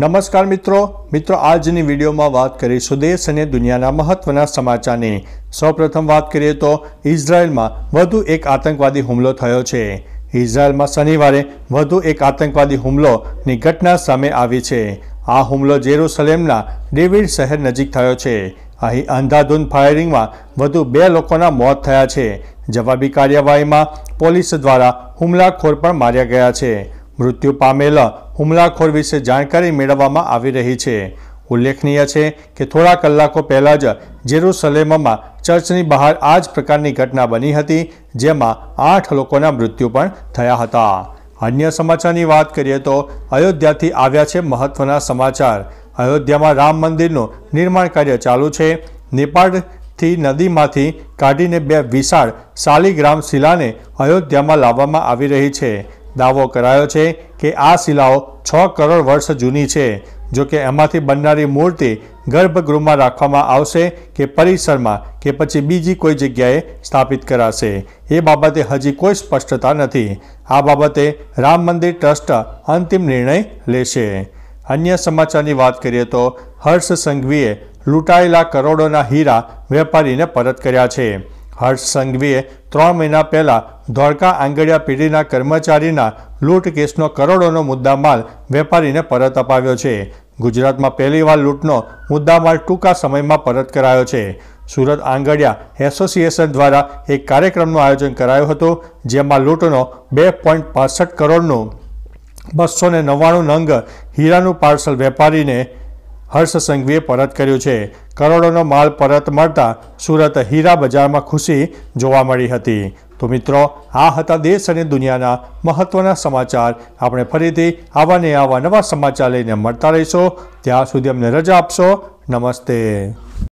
નમસ્કાર મિત્રો મિત્રો આજની વિડીયોમાં વાત કરીશું દેશ અને દુનિયાના મહત્વના સમાચારની સૌપ્રથમ વાત કરીએ તો ઇઝરાયલમાં વધુ એક આતંકવાદી હુમલો થયો છે ઇઝરાયલમાં શનિવારે વધુ એક આતંકવાદી હુમલોની ઘટના સામે આવી છે આ હુમલો જેરુસલેમના ડેવિડ શહેર નજીક થયો છે અહીં અંધાધૂંધ ફાયરિંગમાં વધુ બે લોકોના મોત થયા છે જવાબી કાર્યવાહીમાં પોલીસ દ્વારા હુમલાખોર પણ માર્યા ગયા છે મૃત્યુ પામેલ હુમલાખોર વિશે જાણકારી મેળવવામાં આવી રહી છે ઉલ્લેખનીય છે કે થોડા કલાકો પહેલાં જ જેરુસલેમમાં ચર્ચની બહાર આ જ પ્રકારની ઘટના બની હતી જેમાં આઠ લોકોના મૃત્યુ પણ થયા હતા અન્ય સમાચારની વાત કરીએ તો અયોધ્યાથી આવ્યા છે મહત્વના સમાચાર અયોધ્યામાં રામ મંદિરનું નિર્માણ કાર્ય ચાલુ છે નેપાળથી નદીમાંથી કાઢીને બે વિશાળ શાલિગ્રામ શિલાને અયોધ્યામાં લાવવામાં આવી રહી છે દાવો કરાયો છે કે આ શિલાઓ છ કરોડ વર્ષ જૂની છે જો કે એમાંથી બનનારી મૂર્તિ ગર્ભગૃહમાં રાખવામાં આવશે કે પરિસરમાં કે પછી બીજી કોઈ જગ્યાએ સ્થાપિત કરાશે એ બાબતે હજી કોઈ સ્પષ્ટતા નથી આ બાબતે રામ મંદિર ટ્રસ્ટ અંતિમ નિર્ણય લેશે અન્ય સમાચારની વાત કરીએ તો હર્ષ સંઘવીએ લૂંટાયેલા કરોડોના હીરા વેપારીને પરત કર્યા છે હર્ષ સંઘવીએ ત્રણ મહિના પહેલાં ધોળકા આંગડિયા પેઢીના કર્મચારીના લૂંટ કેસનો કરોડોનો મુદ્દામાલ વેપારીને પરત અપાવ્યો છે ગુજરાતમાં પહેલીવાર લૂંટનો મુદ્દામાલ ટૂંકા સમયમાં પરત કરાયો છે સુરત આંગડિયા એસોસિએશન દ્વારા એક કાર્યક્રમનું આયોજન કરાયું હતું જેમાં લૂંટનો બે પોઈન્ટ પાસઠ કરોડનું બસો ને નવ્વાણું નંગ હીરાનું પાર્સલ વેપારીને હર્ષ સંઘવીએ પરત કર્યું છે કરોડોનો માલ પરત મળતા સુરત હીરા બજારમાં ખુશી જોવા મળી હતી તો મિત્રો આ હતા દેશ અને દુનિયાના મહત્ત્વના સમાચાર આપણે ફરીથી આવા ને આવા નવા સમાચાર લઈને મળતા રહીશું ત્યાં સુધી અમને રજા આપશો નમસ્તે